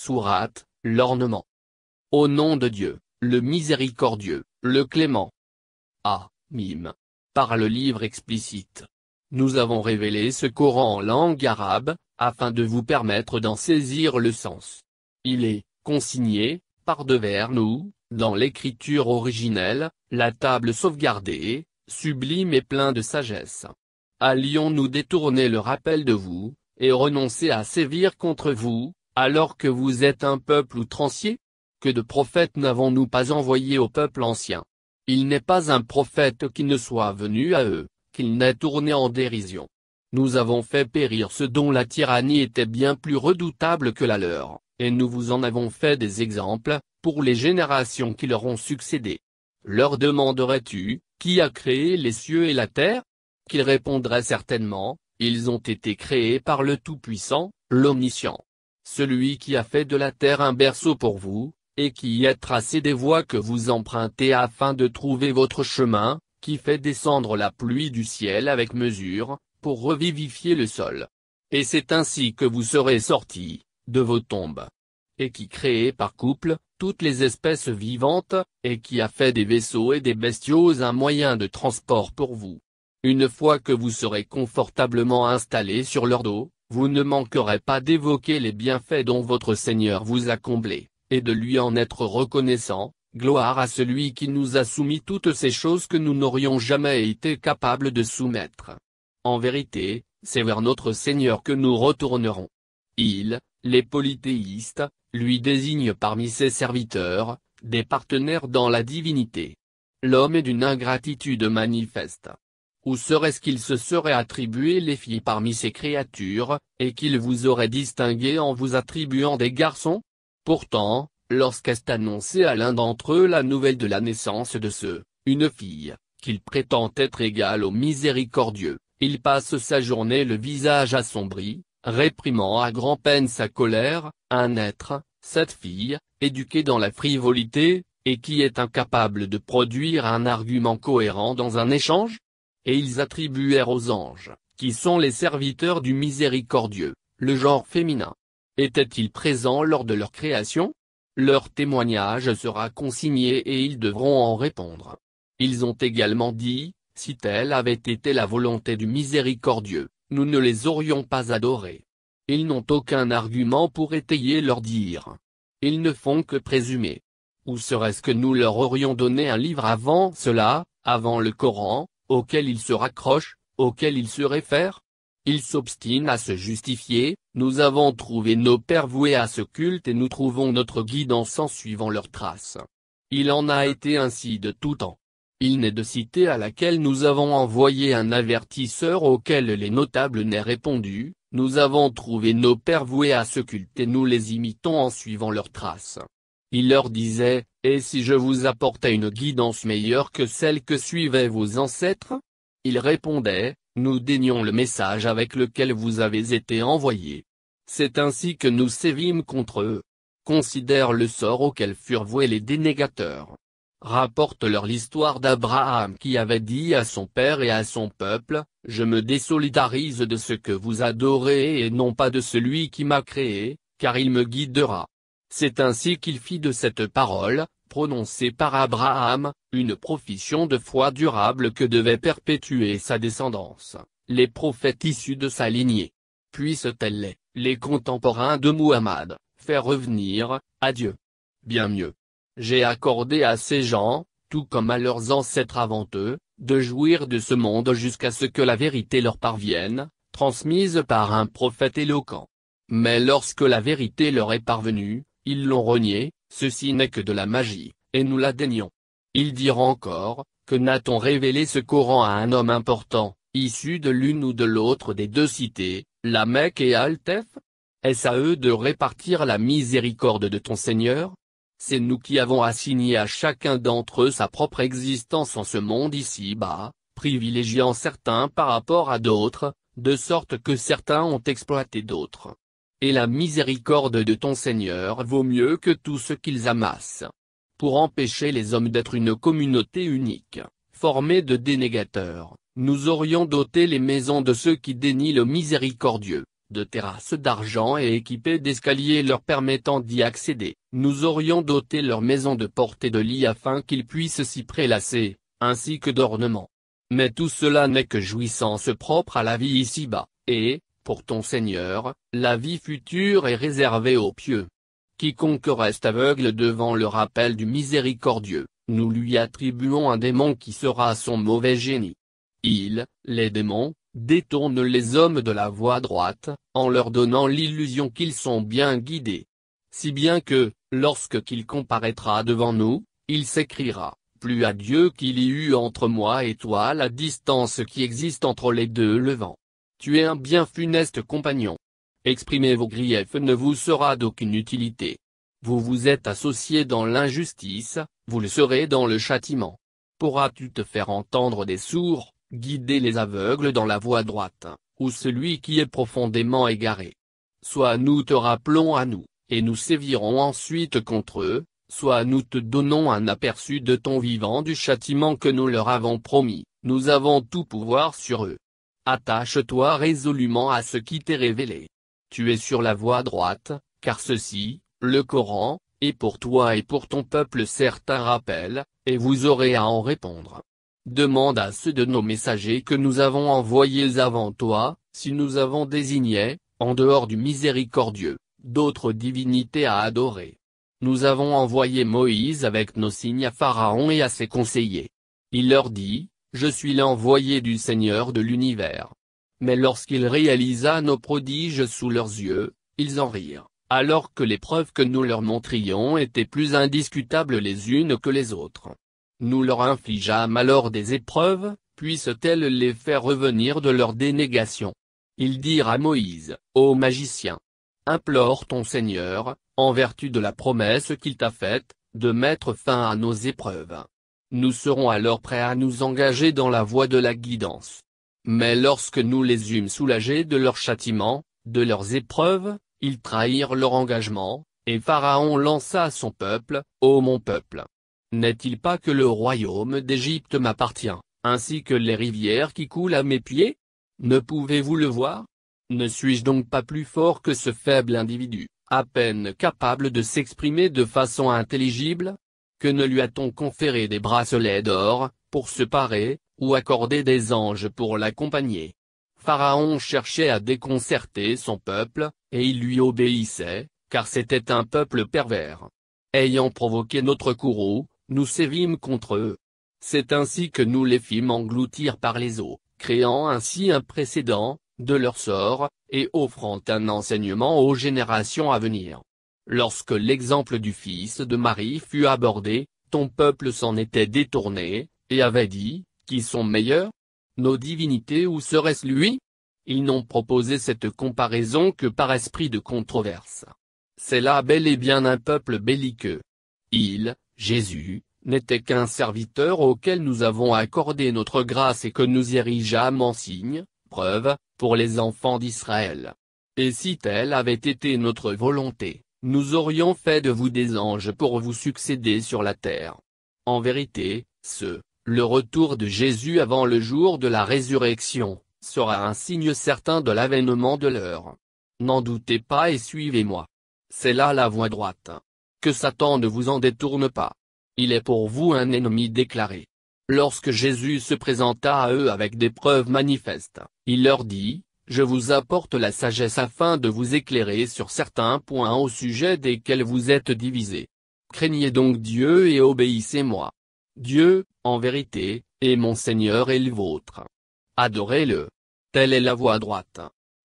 Sourate, l'ornement. Au nom de Dieu, le miséricordieux, le clément. Ah, mime. Par le livre explicite. Nous avons révélé ce Coran en langue arabe, afin de vous permettre d'en saisir le sens. Il est, consigné, par devers nous, dans l'écriture originelle, la table sauvegardée, sublime et plein de sagesse. Allions-nous détourner le rappel de vous, et renoncer à sévir contre vous, alors que vous êtes un peuple outrancier Que de prophètes n'avons-nous pas envoyé au peuple ancien Il n'est pas un prophète qui ne soit venu à eux, qu'il n'ait tourné en dérision. Nous avons fait périr ce dont la tyrannie était bien plus redoutable que la leur, et nous vous en avons fait des exemples, pour les générations qui leur ont succédé. Leur demanderais-tu, qui a créé les cieux et la terre Qu'ils répondraient certainement, ils ont été créés par le Tout-Puissant, l'Omniscient celui qui a fait de la terre un berceau pour vous, et qui y a tracé des voies que vous empruntez afin de trouver votre chemin, qui fait descendre la pluie du ciel avec mesure, pour revivifier le sol. Et c'est ainsi que vous serez sortis, de vos tombes. Et qui crée par couple, toutes les espèces vivantes, et qui a fait des vaisseaux et des bestiaux un moyen de transport pour vous. Une fois que vous serez confortablement installé sur leur dos, vous ne manquerez pas d'évoquer les bienfaits dont votre Seigneur vous a comblé, et de lui en être reconnaissant, gloire à celui qui nous a soumis toutes ces choses que nous n'aurions jamais été capables de soumettre. En vérité, c'est vers notre Seigneur que nous retournerons. Il, les polythéistes, lui désigne parmi ses serviteurs, des partenaires dans la divinité. L'homme est d'une ingratitude manifeste ou serait-ce qu'il se serait attribué les filles parmi ces créatures, et qu'il vous aurait distingué en vous attribuant des garçons Pourtant, lorsqu'est annoncée à l'un d'entre eux la nouvelle de la naissance de ce, une fille, qu'il prétend être égale au miséricordieux, il passe sa journée le visage assombri, réprimant à grand-peine sa colère, un être, cette fille, éduquée dans la frivolité, et qui est incapable de produire un argument cohérent dans un échange et ils attribuèrent aux anges, qui sont les serviteurs du miséricordieux, le genre féminin. Étaient-ils présents lors de leur création Leur témoignage sera consigné et ils devront en répondre. Ils ont également dit, si telle avait été la volonté du miséricordieux, nous ne les aurions pas adorés. Ils n'ont aucun argument pour étayer leur dire. Ils ne font que présumer. Ou serait-ce que nous leur aurions donné un livre avant cela, avant le Coran, auquel il se raccroche, auquel il se réfère Il s'obstine à se justifier, nous avons trouvé nos pères voués à ce culte et nous trouvons notre guidance en suivant leurs traces. Il en a été ainsi de tout temps. Il n'est de cité à laquelle nous avons envoyé un avertisseur auquel les notables n'aient répondu, nous avons trouvé nos pères voués à ce culte et nous les imitons en suivant leurs traces il leur disait, Et si je vous apportais une guidance meilleure que celle que suivaient vos ancêtres Ils répondaient, Nous dénions le message avec lequel vous avez été envoyés. C'est ainsi que nous sévîmes contre eux. Considère le sort auquel furent voués les dénégateurs. Rapporte leur l'histoire d'Abraham qui avait dit à son père et à son peuple, Je me désolidarise de ce que vous adorez et non pas de celui qui m'a créé, car il me guidera. C'est ainsi qu'il fit de cette parole, prononcée par Abraham, une profession de foi durable que devait perpétuer sa descendance, les prophètes issus de sa lignée. Puissent-elles les, les contemporains de Muhammad, faire revenir, à Dieu. Bien mieux. J'ai accordé à ces gens, tout comme à leurs ancêtres avant eux, de jouir de ce monde jusqu'à ce que la vérité leur parvienne, transmise par un prophète éloquent. Mais lorsque la vérité leur est parvenue, ils l'ont renié, ceci n'est que de la magie, et nous la dénions. Ils diront encore, que n'a-t-on révélé ce Coran à un homme important, issu de l'une ou de l'autre des deux cités, la Mecque et Altef Est-ce à eux de répartir la miséricorde de ton Seigneur C'est nous qui avons assigné à chacun d'entre eux sa propre existence en ce monde ici-bas, privilégiant certains par rapport à d'autres, de sorte que certains ont exploité d'autres. Et la miséricorde de ton Seigneur vaut mieux que tout ce qu'ils amassent. Pour empêcher les hommes d'être une communauté unique, formée de dénégateurs, nous aurions doté les maisons de ceux qui dénient le miséricordieux, de terrasses d'argent et équipées d'escaliers leur permettant d'y accéder. Nous aurions doté leurs maisons de portes et de lits afin qu'ils puissent s'y prélasser, ainsi que d'ornements. Mais tout cela n'est que jouissance propre à la vie ici-bas, et, pour ton Seigneur, la vie future est réservée aux pieux. Quiconque reste aveugle devant le rappel du miséricordieux, nous lui attribuons un démon qui sera son mauvais génie. Il, les démons, détournent les hommes de la voie droite, en leur donnant l'illusion qu'ils sont bien guidés. Si bien que, lorsque qu'il comparaîtra devant nous, il s'écrira, plus à Dieu qu'il y eut entre moi et toi la distance qui existe entre les deux levants. Tu es un bien funeste compagnon. Exprimer vos griefs ne vous sera d'aucune utilité. Vous vous êtes associé dans l'injustice, vous le serez dans le châtiment. Pourras-tu te faire entendre des sourds, guider les aveugles dans la voie droite, ou celui qui est profondément égaré Soit nous te rappelons à nous, et nous sévirons ensuite contre eux, soit nous te donnons un aperçu de ton vivant du châtiment que nous leur avons promis, nous avons tout pouvoir sur eux. Attache-toi résolument à ce qui t'est révélé. Tu es sur la voie droite, car ceci, le Coran, est pour toi et pour ton peuple certain rappel, et vous aurez à en répondre. Demande à ceux de nos messagers que nous avons envoyés avant toi, si nous avons désigné, en dehors du miséricordieux, d'autres divinités à adorer. Nous avons envoyé Moïse avec nos signes à Pharaon et à ses conseillers. Il leur dit, je suis l'envoyé du Seigneur de l'univers. Mais lorsqu'il réalisa nos prodiges sous leurs yeux, ils en rirent, alors que les preuves que nous leur montrions étaient plus indiscutables les unes que les autres. Nous leur infligeâmes alors des épreuves, puissent-elles les faire revenir de leur dénégation. Ils dirent à Moïse, ô magicien, implore ton Seigneur, en vertu de la promesse qu'il t'a faite, de mettre fin à nos épreuves. Nous serons alors prêts à nous engager dans la voie de la guidance. Mais lorsque nous les eûmes soulagés de leurs châtiments, de leurs épreuves, ils trahirent leur engagement, et Pharaon lança à son peuple, Ô mon peuple N'est-il pas que le royaume d'Égypte m'appartient, ainsi que les rivières qui coulent à mes pieds Ne pouvez-vous le voir Ne suis-je donc pas plus fort que ce faible individu, à peine capable de s'exprimer de façon intelligible que ne lui a-t-on conféré des bracelets d'or, pour se parer, ou accordé des anges pour l'accompagner Pharaon cherchait à déconcerter son peuple, et il lui obéissait, car c'était un peuple pervers. Ayant provoqué notre courroux, nous sévîmes contre eux. C'est ainsi que nous les fîmes engloutir par les eaux, créant ainsi un précédent, de leur sort, et offrant un enseignement aux générations à venir. Lorsque l'exemple du fils de Marie fut abordé, ton peuple s'en était détourné, et avait dit, qui sont meilleurs Nos divinités ou serait-ce lui Ils n'ont proposé cette comparaison que par esprit de controverse. C'est là bel et bien un peuple belliqueux. Il, Jésus, n'était qu'un serviteur auquel nous avons accordé notre grâce et que nous érigeâmes en signe, preuve, pour les enfants d'Israël. Et si telle avait été notre volonté, nous aurions fait de vous des anges pour vous succéder sur la terre. En vérité, ce, le retour de Jésus avant le jour de la résurrection, sera un signe certain de l'avènement de l'heure. N'en doutez pas et suivez-moi. C'est là la voie droite. Que Satan ne vous en détourne pas. Il est pour vous un ennemi déclaré. Lorsque Jésus se présenta à eux avec des preuves manifestes, il leur dit, je vous apporte la sagesse afin de vous éclairer sur certains points au sujet desquels vous êtes divisés. Craignez donc Dieu et obéissez-moi. Dieu, en vérité, est mon Seigneur et le vôtre. Adorez-le. Telle est la voie droite.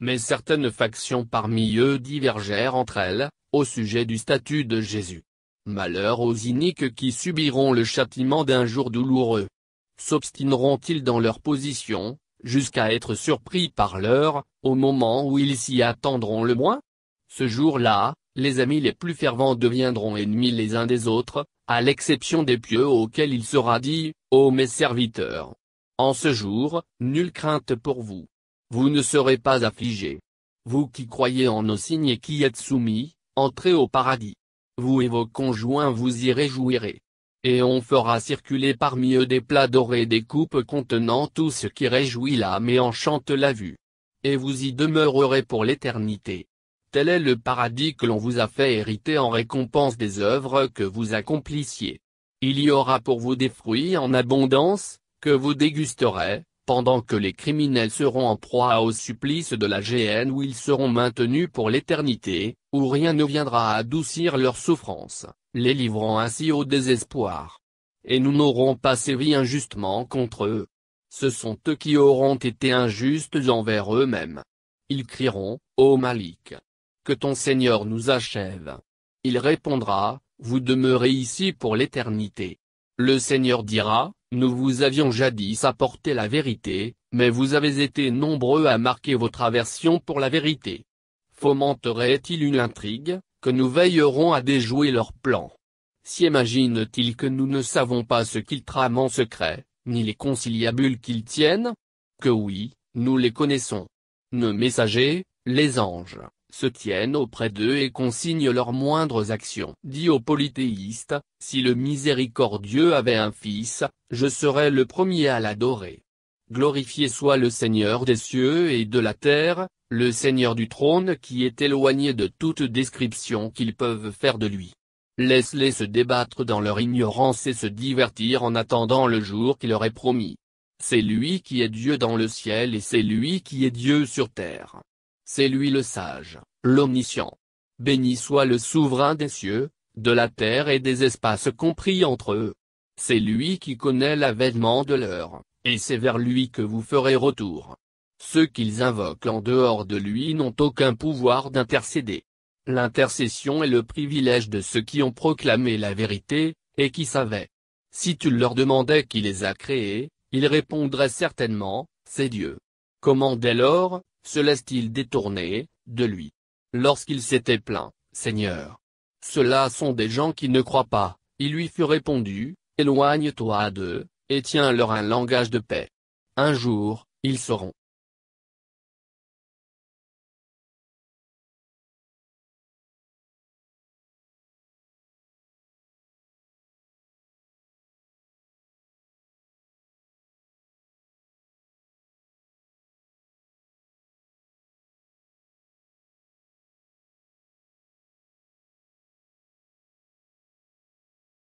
Mais certaines factions parmi eux divergèrent entre elles, au sujet du statut de Jésus. Malheur aux iniques qui subiront le châtiment d'un jour douloureux. S'obstineront-ils dans leur position, jusqu'à être surpris par l'heure, au moment où ils s'y attendront le moins Ce jour-là, les amis les plus fervents deviendront ennemis les uns des autres, à l'exception des pieux auxquels il sera dit, Ô mes serviteurs En ce jour, nulle crainte pour vous. Vous ne serez pas affligés. Vous qui croyez en nos signes et qui êtes soumis, entrez au paradis. Vous et vos conjoints vous y réjouirez et on fera circuler parmi eux des plats dorés et des coupes contenant tout ce qui réjouit l'âme et enchante la vue. Et vous y demeurerez pour l'éternité. Tel est le paradis que l'on vous a fait hériter en récompense des œuvres que vous accomplissiez. Il y aura pour vous des fruits en abondance, que vous dégusterez, pendant que les criminels seront en proie au supplice de la géhenne où ils seront maintenus pour l'éternité, où rien ne viendra adoucir leur souffrance les livrant ainsi au désespoir. Et nous n'aurons pas sévi injustement contre eux. Ce sont eux qui auront été injustes envers eux-mêmes. Ils crieront, Ô Malik Que ton Seigneur nous achève Il répondra, Vous demeurez ici pour l'éternité. Le Seigneur dira, Nous vous avions jadis apporté la vérité, mais vous avez été nombreux à marquer votre aversion pour la vérité. Fomenterait-il une intrigue nous veillerons à déjouer leurs plans. t ils que nous ne savons pas ce qu'ils trament en secret, ni les conciliabules qu'ils tiennent Que oui, nous les connaissons. Nos messagers, les anges, se tiennent auprès d'eux et consignent leurs moindres actions. Dit au polythéiste, si le miséricordieux avait un fils, je serais le premier à l'adorer. Glorifié soit le Seigneur des cieux et de la terre, le Seigneur du trône qui est éloigné de toute description qu'ils peuvent faire de lui. Laisse-les se débattre dans leur ignorance et se divertir en attendant le jour qui leur est promis. C'est lui qui est Dieu dans le ciel et c'est lui qui est Dieu sur terre. C'est lui le sage, l'omniscient. Béni soit le souverain des cieux, de la terre et des espaces compris entre eux. C'est lui qui connaît l'avènement de l'heure, et c'est vers lui que vous ferez retour. Ceux qu'ils invoquent en dehors de lui n'ont aucun pouvoir d'intercéder. L'intercession est le privilège de ceux qui ont proclamé la vérité, et qui savaient. Si tu leur demandais qui les a créés, ils répondraient certainement, c'est Dieu. Comment dès lors, se laisse ils il détourner, de lui Lorsqu'il s'était plaint, Seigneur. Ceux-là sont des gens qui ne croient pas, il lui fut répondu, Éloigne-toi d'eux, et tiens-leur un langage de paix. Un jour, ils seront.